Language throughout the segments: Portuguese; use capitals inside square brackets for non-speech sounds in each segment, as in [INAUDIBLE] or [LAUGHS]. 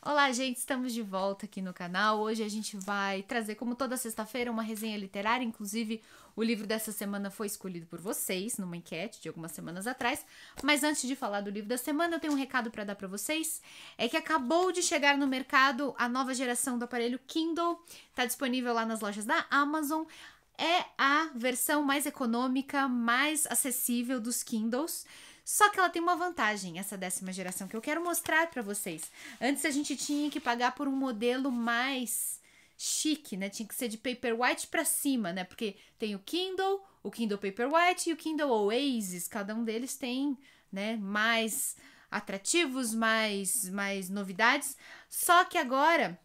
Olá, gente, estamos de volta aqui no canal. Hoje a gente vai trazer, como toda sexta-feira, uma resenha literária. Inclusive, o livro dessa semana foi escolhido por vocês numa enquete de algumas semanas atrás. Mas antes de falar do livro da semana, eu tenho um recado para dar para vocês. É que acabou de chegar no mercado a nova geração do aparelho Kindle. Está disponível lá nas lojas da Amazon é a versão mais econômica, mais acessível dos Kindles. Só que ela tem uma vantagem, essa décima geração, que eu quero mostrar para vocês. Antes a gente tinha que pagar por um modelo mais chique, né? Tinha que ser de Paperwhite para cima, né? Porque tem o Kindle, o Kindle Paperwhite e o Kindle Oasis. Cada um deles tem, né, mais atrativos, mais mais novidades. Só que agora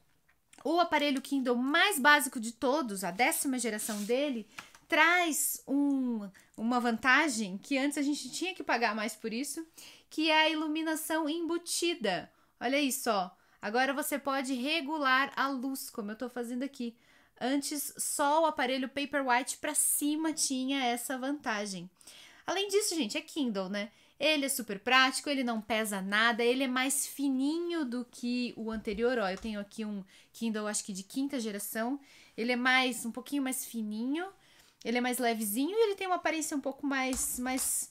o aparelho Kindle mais básico de todos, a décima geração dele, traz um, uma vantagem que antes a gente tinha que pagar mais por isso, que é a iluminação embutida. Olha isso, ó. Agora você pode regular a luz, como eu estou fazendo aqui. Antes, só o aparelho Paperwhite para cima tinha essa vantagem. Além disso, gente, é Kindle, né? Ele é super prático, ele não pesa nada, ele é mais fininho do que o anterior. Ó, eu tenho aqui um Kindle, acho que de quinta geração. Ele é mais, um pouquinho mais fininho ele é mais levezinho e ele tem uma aparência um pouco mais, mais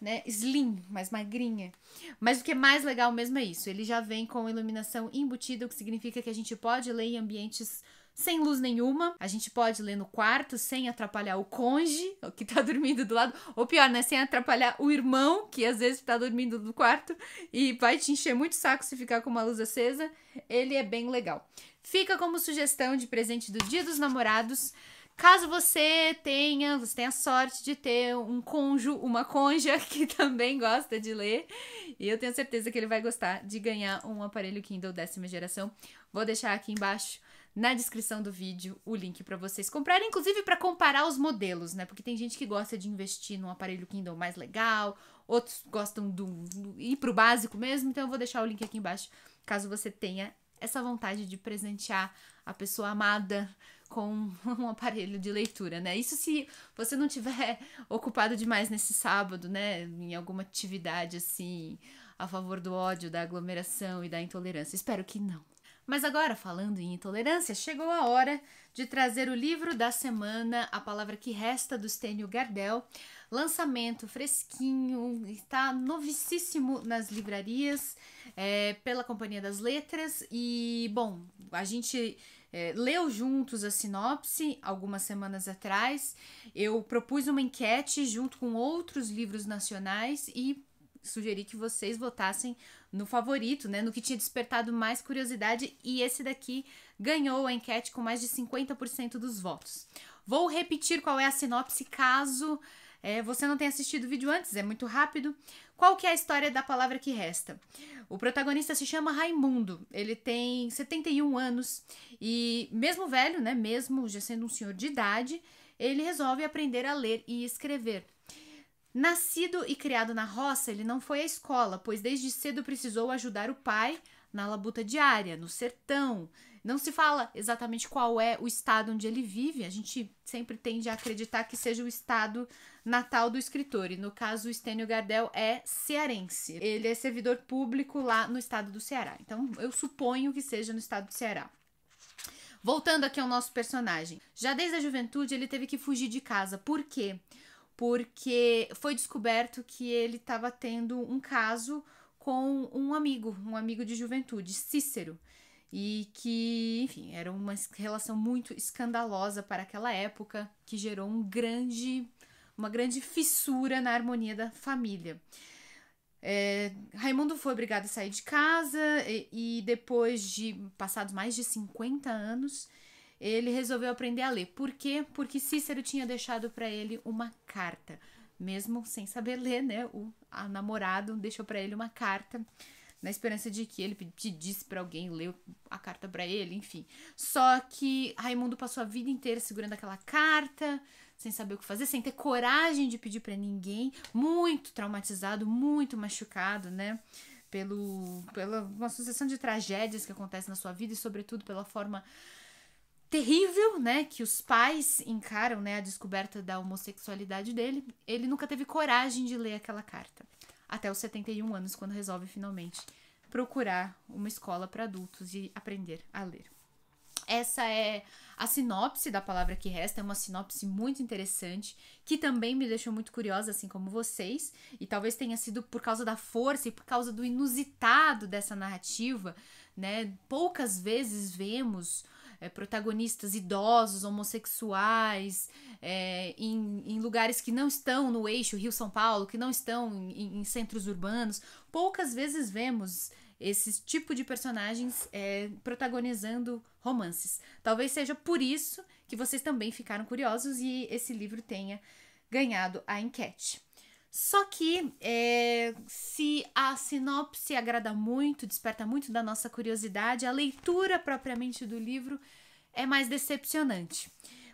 né, slim, mais magrinha. Mas o que é mais legal mesmo é isso. Ele já vem com iluminação embutida, o que significa que a gente pode ler em ambientes sem luz nenhuma. A gente pode ler no quarto sem atrapalhar o conge, que tá [LAUGHS] dormindo do lado, ou pior, né, sem atrapalhar o irmão, que às vezes tá dormindo no quarto e vai te encher muito saco se ficar com uma luz acesa. Ele é bem legal. Fica como sugestão de presente do Dia dos Namorados. Caso você tenha, você tenha sorte de ter um cônjuge, uma conja [LAUGHS] que também gosta de ler, e eu tenho certeza que ele vai gostar de ganhar um aparelho Kindle décima geração. Vou deixar aqui embaixo na descrição do vídeo o link para vocês comprarem, inclusive para comparar os modelos, né? Porque tem gente que gosta de investir num aparelho Kindle mais legal, outros gostam de ir pro básico mesmo, então eu vou deixar o link aqui embaixo, caso você tenha essa vontade de presentear a pessoa amada com [LAUGHS] um aparelho de leitura, né? Isso se você não tiver [LAUGHS] ocupado demais nesse sábado, né? Em alguma atividade assim a favor do ódio, da aglomeração e da intolerância. Espero que não. Mas agora, falando em intolerância, chegou a hora de trazer o livro da semana, A Palavra que Resta, do Stênio Gardel. Lançamento fresquinho, está novíssimo nas livrarias, é, pela Companhia das Letras. E, bom, a gente é, leu juntos a sinopse algumas semanas atrás. Eu propus uma enquete junto com outros livros nacionais e sugeri que vocês votassem no favorito, né, no que tinha despertado mais curiosidade e esse daqui ganhou a enquete com mais de 50% dos votos. Vou repetir qual é a sinopse caso é, você não tem assistido o vídeo antes, é muito rápido. Qual que é a história da palavra que resta? O protagonista se chama Raimundo, ele tem 71 anos e mesmo velho, né, mesmo já sendo um senhor de idade, ele resolve aprender a ler e escrever. Nascido e criado na roça, ele não foi à escola, pois desde cedo precisou ajudar o pai na labuta diária, no sertão, não se fala exatamente qual é o estado onde ele vive, a gente sempre tende a acreditar que seja o estado natal do escritor, e no caso o Estênio Gardel é cearense. Ele é servidor público lá no estado do Ceará, então eu suponho que seja no estado do Ceará. Voltando aqui ao nosso personagem. Já desde a juventude ele teve que fugir de casa. Por quê? Porque foi descoberto que ele estava tendo um caso com um amigo, um amigo de juventude, Cícero e que, enfim, era uma relação muito escandalosa para aquela época, que gerou um grande, uma grande fissura na harmonia da família. É, Raimundo foi obrigado a sair de casa e, e, depois de passados mais de 50 anos, ele resolveu aprender a ler. Por quê? Porque Cícero tinha deixado para ele uma carta. Mesmo sem saber ler, né? O namorado deixou para ele uma carta na esperança de que ele pedisse para alguém ler a carta para ele, enfim. Só que Raimundo passou a vida inteira segurando aquela carta, sem saber o que fazer, sem ter coragem de pedir para ninguém, muito traumatizado, muito machucado, né? Pelo, pela uma sucessão de tragédias que acontece na sua vida e, sobretudo, pela forma terrível, né, que os pais encaram, né, a descoberta da homossexualidade dele, ele nunca teve coragem de ler aquela carta até os 71 anos, quando resolve finalmente procurar uma escola para adultos e aprender a ler. Essa é a sinopse da palavra que resta, é uma sinopse muito interessante, que também me deixou muito curiosa, assim como vocês, e talvez tenha sido por causa da força e por causa do inusitado dessa narrativa, né? Poucas vezes vemos é, protagonistas idosos, homossexuais, é, em, em, lugares que não estão no eixo Rio-São Paulo, que não estão em, em, centros urbanos. Poucas vezes vemos esse tipo de personagens é, protagonizando romances. Talvez seja por isso que vocês também ficaram curiosos e esse livro tenha ganhado a enquete. Só que é, se a sinopse agrada muito, desperta muito da nossa curiosidade, a leitura propriamente do livro é mais decepcionante.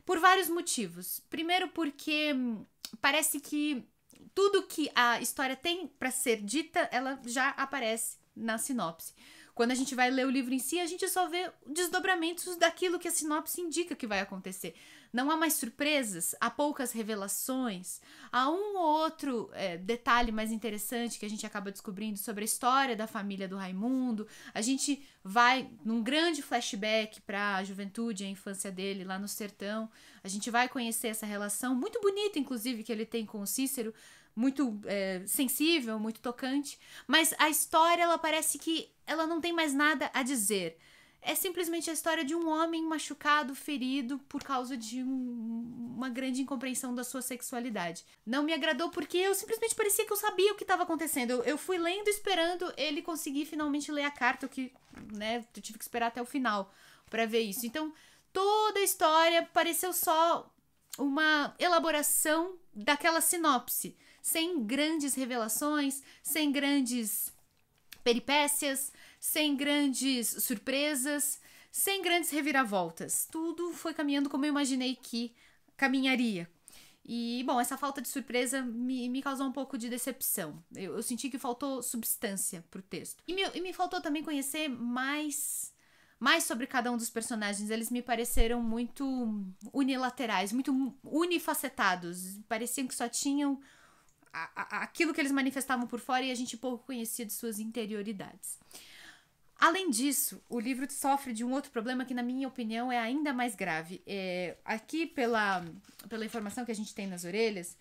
Por vários motivos. Primeiro, porque hum, parece que tudo que a história tem para ser dita, ela já aparece na sinopse. Quando a gente vai ler o livro em si, a gente só vê desdobramentos daquilo que a sinopse indica que vai acontecer. Não há mais surpresas, há poucas revelações, há um ou outro é, detalhe mais interessante que a gente acaba descobrindo sobre a história da família do Raimundo. A gente vai num grande flashback para a juventude e a infância dele lá no sertão. A gente vai conhecer essa relação muito bonita, inclusive, que ele tem com o Cícero, muito é, sensível, muito tocante. Mas a história, ela parece que ela não tem mais nada a dizer é simplesmente a história de um homem machucado, ferido por causa de um, uma grande incompreensão da sua sexualidade. Não me agradou porque eu simplesmente parecia que eu sabia o que estava acontecendo. Eu, eu, fui lendo esperando ele conseguir finalmente ler a carta, que, né, eu tive que esperar até o final para ver isso. Então, toda a história pareceu só uma elaboração daquela sinopse, sem grandes revelações, sem grandes peripécias, sem grandes surpresas, sem grandes reviravoltas. Tudo foi caminhando como eu imaginei que caminharia. E, bom, essa falta de surpresa me, me causou um pouco de decepção. Eu, eu senti que faltou substância pro texto. E me, e me faltou também conhecer mais mais sobre cada um dos personagens. Eles me pareceram muito unilaterais, muito unifacetados. Pareciam que só tinham a, a, aquilo que eles manifestavam por fora e a gente pouco conhecia de suas interioridades. Além disso, o livro sofre de um outro problema que, na minha opinião, é ainda mais grave. É, aqui, pela, pela informação que a gente tem nas orelhas,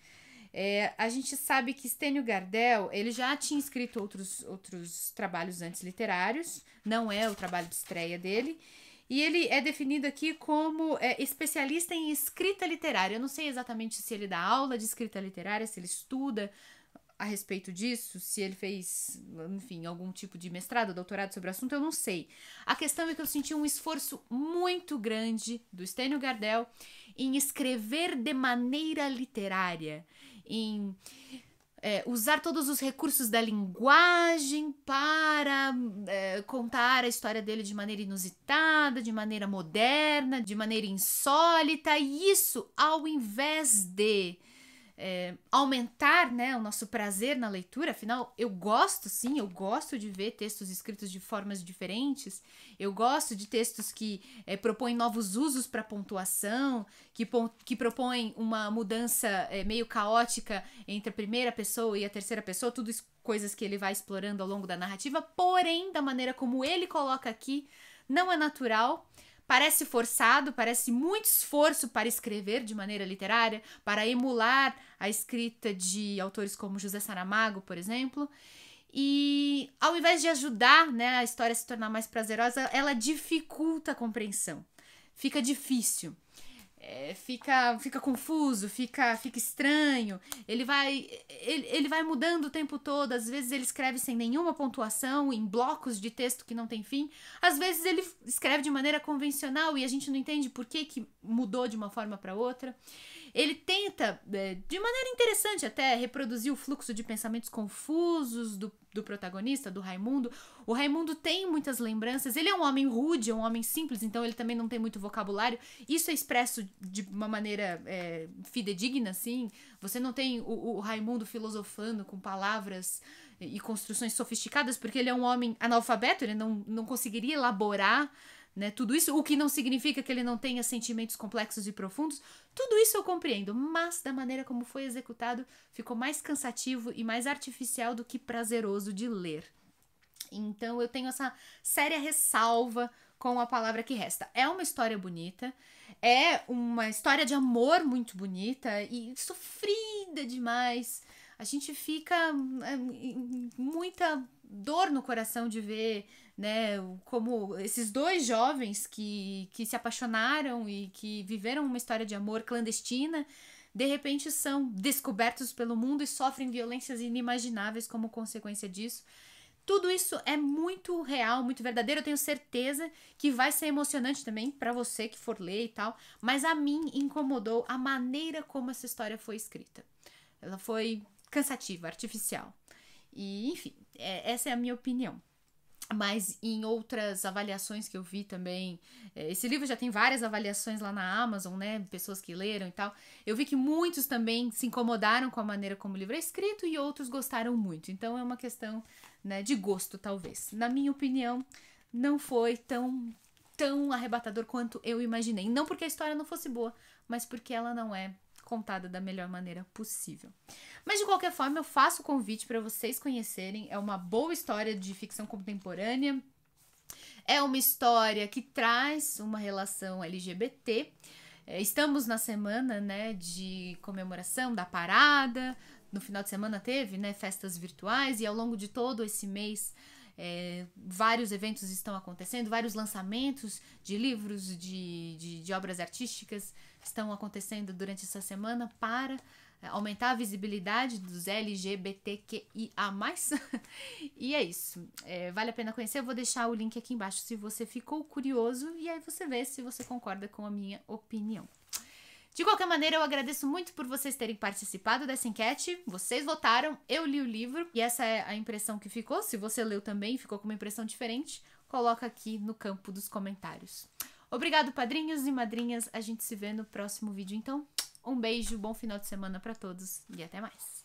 é, a gente sabe que Stênio Gardel ele já tinha escrito outros, outros trabalhos antes literários, não é o trabalho de estreia dele. E ele é definido aqui como é, especialista em escrita literária. Eu não sei exatamente se ele dá aula de escrita literária, se ele estuda a respeito disso, se ele fez, enfim, algum tipo de mestrado, doutorado sobre o assunto, eu não sei. A questão é que eu senti um esforço muito grande do Stênio Gardel em escrever de maneira literária, em é, usar todos os recursos da linguagem para é, contar a história dele de maneira inusitada, de maneira moderna, de maneira insólita, e isso ao invés de é, aumentar né, o nosso prazer na leitura, afinal, eu gosto sim, eu gosto de ver textos escritos de formas diferentes, eu gosto de textos que é, propõem novos usos para pontuação, que, que propõem uma mudança é, meio caótica entre a primeira pessoa e a terceira pessoa, tudo isso, coisas que ele vai explorando ao longo da narrativa, porém, da maneira como ele coloca aqui, não é natural. Parece forçado, parece muito esforço para escrever de maneira literária, para emular a escrita de autores como José Saramago, por exemplo. E ao invés de ajudar né, a história a se tornar mais prazerosa, ela dificulta a compreensão. Fica difícil. É, fica fica confuso, fica fica estranho. Ele vai ele, ele vai mudando o tempo todo. Às vezes ele escreve sem nenhuma pontuação, em blocos de texto que não tem fim. Às vezes ele escreve de maneira convencional e a gente não entende por que, que mudou de uma forma para outra. Ele tenta, é, de maneira interessante até, reproduzir o fluxo de pensamentos confusos do, do protagonista, do Raimundo. O Raimundo tem muitas lembranças. Ele é um homem rude, é um homem simples, então ele também não tem muito vocabulário. Isso é expresso de uma maneira é, fidedigna, assim. Você não tem o, o Raimundo filosofando com palavras e construções sofisticadas, porque ele é um homem analfabeto, ele não, não conseguiria elaborar né? Tudo isso, o que não significa que ele não tenha sentimentos complexos e profundos, tudo isso eu compreendo, mas da maneira como foi executado, ficou mais cansativo e mais artificial do que prazeroso de ler. Então eu tenho essa séria ressalva com a palavra que resta. É uma história bonita, é uma história de amor muito bonita e sofrida demais. A gente fica é, muita dor no coração de ver né? Como esses dois jovens que, que se apaixonaram e que viveram uma história de amor clandestina, de repente são descobertos pelo mundo e sofrem violências inimagináveis como consequência disso. Tudo isso é muito real, muito verdadeiro. Eu tenho certeza que vai ser emocionante também para você que for ler e tal, mas a mim incomodou a maneira como essa história foi escrita. Ela foi cansativa, artificial. E, enfim, é, essa é a minha opinião mas em outras avaliações que eu vi também, eh, esse livro já tem várias avaliações lá na Amazon, né? Pessoas que leram e tal. Eu vi que muitos também se incomodaram com a maneira como o livro é escrito e outros gostaram muito. Então é uma questão, né, de gosto talvez. Na minha opinião, não foi tão tão arrebatador quanto eu imaginei. Não porque a história não fosse boa, mas porque ela não é contada da melhor maneira possível. Mas de qualquer forma, eu faço o convite para vocês conhecerem. É uma boa história de ficção contemporânea. É uma história que traz uma relação LGBT. É, estamos na semana, né, de comemoração da parada. No final de semana teve, né, festas virtuais e ao longo de todo esse mês é, vários eventos estão acontecendo, vários lançamentos de livros, de, de, de obras artísticas, estão acontecendo durante essa semana para é, aumentar a visibilidade dos LGBTQIA. [LAUGHS] e é isso. É, vale a pena conhecer. Eu vou deixar o link aqui embaixo se você ficou curioso e aí você vê se você concorda com a minha opinião. De qualquer maneira, eu agradeço muito por vocês terem participado dessa enquete. Vocês votaram, eu li o livro e essa é a impressão que ficou. Se você leu também e ficou com uma impressão diferente, coloca aqui no campo dos comentários. Obrigado, padrinhos e madrinhas. A gente se vê no próximo vídeo. Então, um beijo, bom final de semana para todos e até mais.